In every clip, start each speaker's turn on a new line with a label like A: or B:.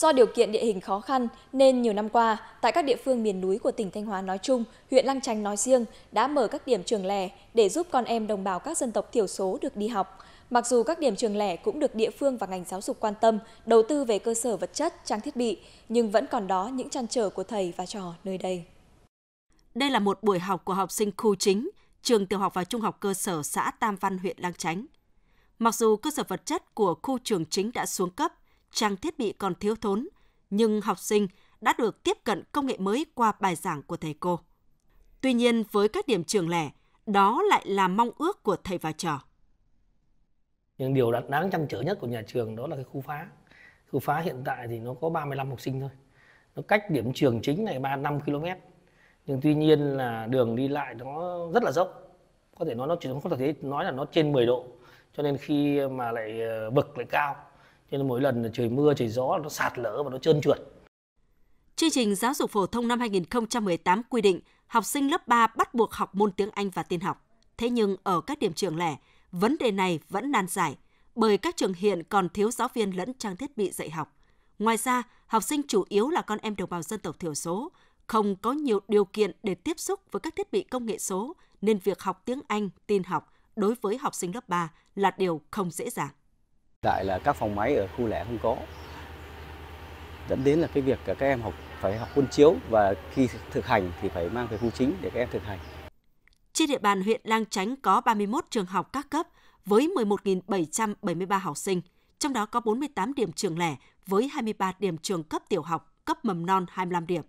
A: Do điều kiện địa hình khó khăn nên nhiều năm qua, tại các địa phương miền núi của tỉnh Thanh Hóa nói chung, huyện Lăng Chánh nói riêng đã mở các điểm trường lẻ để giúp con em đồng bào các dân tộc thiểu số được đi học. Mặc dù các điểm trường lẻ cũng được địa phương và ngành giáo dục quan tâm, đầu tư về cơ sở vật chất, trang thiết bị, nhưng vẫn còn đó những trăn trở của thầy và trò nơi đây.
B: Đây là một buổi học của học sinh khu chính, trường tiểu học và trung học cơ sở xã Tam Văn huyện Lang Chánh. Mặc dù cơ sở vật chất của khu trường chính đã xuống cấp, trang thiết bị còn thiếu thốn, nhưng học sinh đã được tiếp cận công nghệ mới qua bài giảng của thầy cô. Tuy nhiên với các điểm trường lẻ, đó lại là mong ước của thầy và trò.
C: Nhưng điều đáng chăm trở nhất của nhà trường đó là cái khu phá. Khu phá hiện tại thì nó có 35 học sinh thôi. Nó cách điểm trường chính này 3 5 km. Nhưng tuy nhiên là đường đi lại nó rất là dốc. Có thể nói nó chỉ không thể nói là nó trên 10 độ. Cho nên khi mà lại vực ờ, lại cao nên mỗi lần trời mưa trời gió nó sạt lở và nó trơn trượt
B: Chương trình giáo dục phổ thông năm 2018 quy định học sinh lớp 3 bắt buộc học môn tiếng Anh và tin học. Thế nhưng ở các điểm trường lẻ, vấn đề này vẫn nan giải bởi các trường hiện còn thiếu giáo viên lẫn trang thiết bị dạy học. Ngoài ra, học sinh chủ yếu là con em đồng bào dân tộc thiểu số, không có nhiều điều kiện để tiếp xúc với các thiết bị công nghệ số nên việc học tiếng Anh, tin học đối với học sinh lớp 3 là điều không dễ dàng
D: tại là các phòng máy ở khu lẻ không có dẫn đến là cái việc các em học phải học quân chiếu và khi thực hành thì phải mang về khu chính để các em thực hành.
B: Trên địa bàn huyện Lang Chánh có 31 trường học các cấp với 11.773 học sinh, trong đó có 48 điểm trường lẻ với 23 điểm trường cấp tiểu học, cấp mầm non 25 điểm.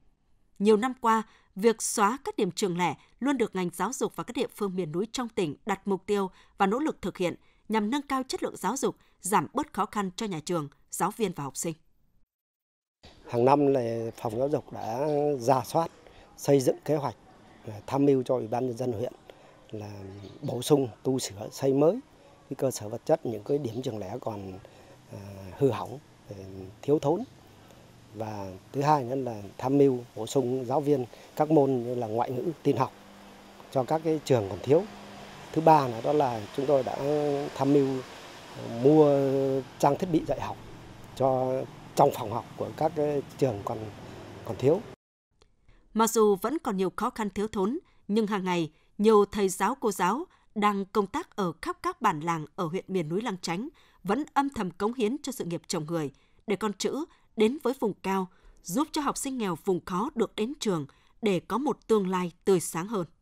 B: Nhiều năm qua, việc xóa các điểm trường lẻ luôn được ngành giáo dục và các địa phương miền núi trong tỉnh đặt mục tiêu và nỗ lực thực hiện – nhằm nâng cao chất lượng giáo dục, giảm bớt khó khăn cho nhà trường, giáo viên và học sinh.
D: Hàng năm là phòng giáo dục đã ra soát, xây dựng kế hoạch tham mưu cho Ủy ban nhân dân huyện là bổ sung, tu sửa, xây mới cái cơ sở vật chất những cái điểm trường lẻ còn à, hư hỏng, à, thiếu thốn và thứ hai nữa là tham mưu bổ sung giáo viên các môn như là ngoại ngữ tin học cho các cái trường còn thiếu thứ ba là đó là chúng tôi đã tham mưu ờ, mua trang thiết bị dạy học cho trong phòng học của các trường còn còn thiếu.
B: Mặc dù vẫn còn nhiều khó khăn thiếu thốn, nhưng hàng ngày nhiều thầy giáo cô giáo đang công tác ở khắp các bản làng ở huyện miền núi Lăng Chánh vẫn âm thầm cống hiến cho sự nghiệp trồng người để con chữ đến với vùng cao, giúp cho học sinh nghèo vùng khó được đến trường để có một tương lai tươi sáng hơn.